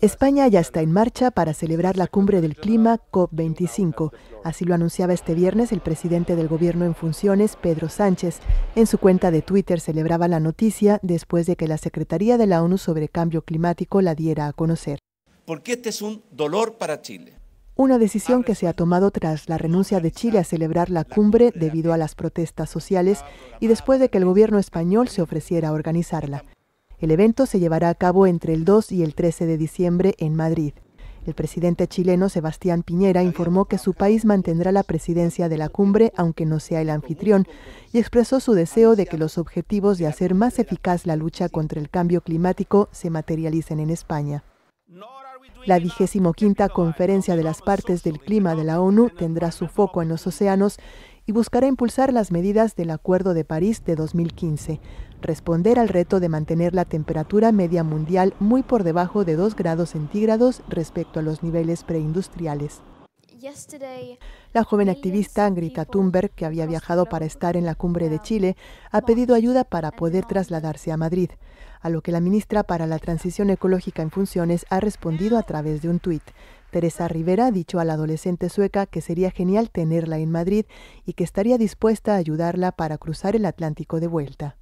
España ya está en marcha para celebrar la cumbre del clima COP25. Así lo anunciaba este viernes el presidente del gobierno en funciones, Pedro Sánchez. En su cuenta de Twitter celebraba la noticia después de que la Secretaría de la ONU sobre Cambio Climático la diera a conocer. Porque este es un dolor para Chile. Una decisión que se ha tomado tras la renuncia de Chile a celebrar la cumbre debido a las protestas sociales y después de que el gobierno español se ofreciera a organizarla. El evento se llevará a cabo entre el 2 y el 13 de diciembre en Madrid. El presidente chileno Sebastián Piñera informó que su país mantendrá la presidencia de la cumbre aunque no sea el anfitrión y expresó su deseo de que los objetivos de hacer más eficaz la lucha contra el cambio climático se materialicen en España. La vigésimo quinta conferencia de las partes del clima de la ONU tendrá su foco en los océanos y buscará impulsar las medidas del Acuerdo de París de 2015, responder al reto de mantener la temperatura media mundial muy por debajo de 2 grados centígrados respecto a los niveles preindustriales. La joven activista Greta Thunberg, que había viajado para estar en la cumbre de Chile, ha pedido ayuda para poder trasladarse a Madrid, a lo que la ministra para la Transición Ecológica en Funciones ha respondido a través de un tuit. Teresa Rivera ha dicho a la adolescente sueca que sería genial tenerla en Madrid y que estaría dispuesta a ayudarla para cruzar el Atlántico de vuelta.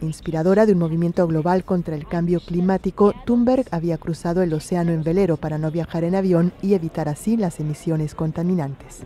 Inspiradora de un movimiento global contra el cambio climático, Thunberg había cruzado el océano en velero para no viajar en avión y evitar así las emisiones contaminantes.